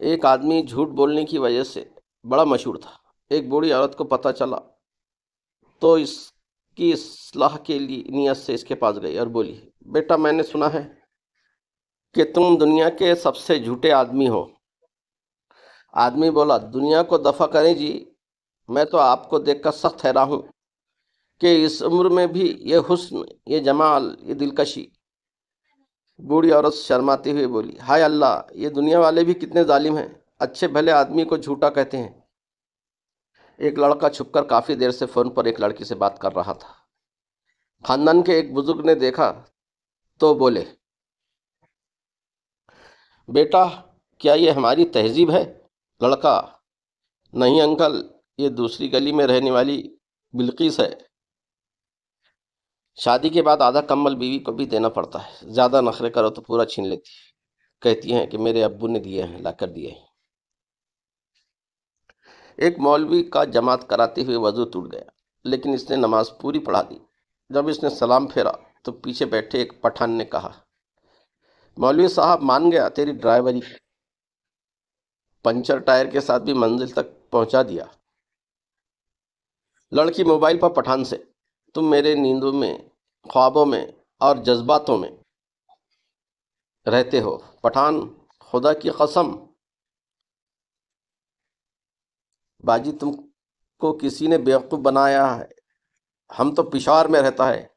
एक आदमी झूठ बोलने की वजह से बड़ा मशहूर था एक बूढ़ी औरत को पता चला तो इसकी सलाह के लिए नीयत से इसके पास गई और बोली बेटा मैंने सुना है कि तुम दुनिया के सबसे झूठे आदमी हो आदमी बोला दुनिया को दफ़ा करें जी मैं तो आपको देखकर सख्त हैरा हूँ कि इस उम्र में भी ये हुस्न ये जमाल ये दिलकशी बूढ़ी औरत शर्माती हुई बोली हाय अल्लाह ये दुनिया वाले भी कितने जालिम हैं अच्छे भले आदमी को झूठा कहते हैं एक लड़का छुपकर काफ़ी देर से फ़ोन पर एक लड़की से बात कर रहा था खानदान के एक बुज़ुर्ग ने देखा तो बोले बेटा क्या ये हमारी तहजीब है लड़का नहीं अंकल ये दूसरी गली में रहने वाली बिल्किस है शादी के बाद आधा कम्बल बीवी को भी देना पड़ता है ज़्यादा नखरे करो तो पूरा छीन लेती है कहती हैं कि मेरे अब्बू ने दिए हैं लाकर दिए हैं एक मौलवी का जमात कराते हुए वजू टूट गया लेकिन इसने नमाज पूरी पढ़ा दी जब इसने सलाम फेरा तो पीछे बैठे एक पठान ने कहा मौलवी साहब मान गया तेरी ड्राइवरी पंचर टायर के साथ भी मंजिल तक पहुंचा दिया लड़की मोबाइल पर पठान से तुम मेरे नींदों में ख्वाबों में और जज्बातों में रहते हो पठान खुदा की कसम बाजी तुमको किसी ने बेवकूफ़ बनाया है हम तो पिशार में रहता है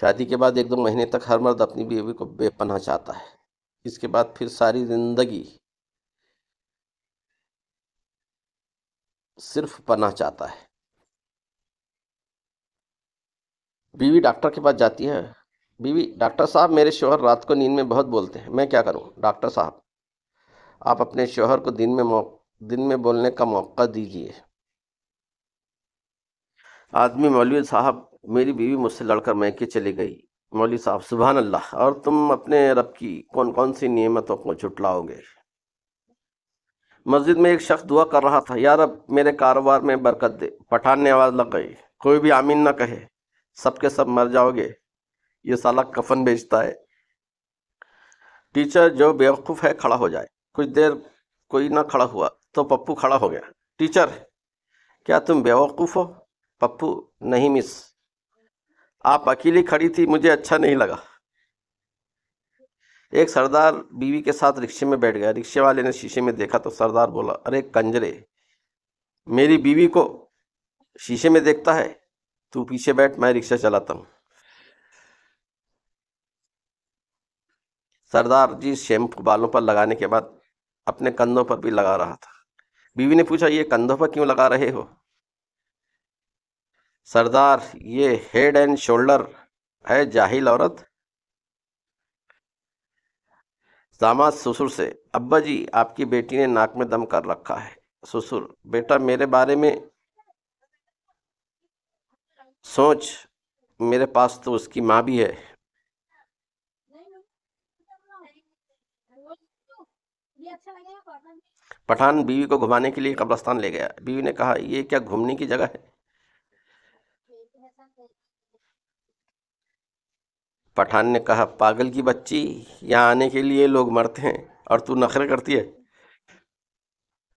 शादी के बाद एक दो महीने तक हर मर्द अपनी बीवी को बेपनाह चाहता है इसके बाद फिर सारी जिंदगी सिर्फ पनाह चाहता है बीवी डॉक्टर के पास जाती है बीवी डॉक्टर साहब मेरे शोहर रात को नींद में बहुत बोलते हैं मैं क्या करूं डॉक्टर साहब आप अपने शोहर को दिन में दिन में बोलने का मौका दीजिए आदमी मौलवी साहब मेरी बीवी मुझसे लड़कर मैके चली गई मौलवी साहब सुबह अल्लाह और तुम अपने रब की कौन कौन सी नियमतों को झुटलाओगे मस्जिद में एक शख्स दुआ कर रहा था यार अब मेरे कारोबार में बरकत दे पठान ने आवाज़ लग गई कोई भी आमीन ना कहे सबके सब मर जाओगे ये साला कफन बेचता है टीचर जो बेवकूफ़ है खड़ा हो जाए कुछ देर कोई ना खड़ा हुआ तो पप्पू खड़ा हो गया टीचर क्या तुम बेवकूफ़ हो पप्पू नहीं मिस आप अकेली खड़ी थी मुझे अच्छा नहीं लगा एक सरदार बीवी के साथ रिक्शे में बैठ गया रिक्शे वाले ने शीशे में देखा तो सरदार बोला अरे कंजरे मेरी बीवी को शीशे में देखता है तू पीछे बैठ मैं रिक्शा चलाता हूँ सरदार जी शैम्पू बालों पर लगाने के बाद अपने कंधों पर भी लगा रहा था बीवी ने पूछा ये कंधों पर क्यों लगा रहे हो सरदार ये हेड एंड शोल्डर है जाहिल औरत दामाद ससुर से अब्बा जी आपकी बेटी ने नाक में दम कर रखा है ससुर बेटा मेरे बारे में सोच मेरे पास तो उसकी माँ भी है पठान बीवी को घुमाने के लिए कब्रस्तान ले गया बीवी ने कहा ये क्या घूमने की जगह है पठान ने कहा पागल की बच्ची यहाँ आने के लिए लोग मरते हैं और तू नखरे करती है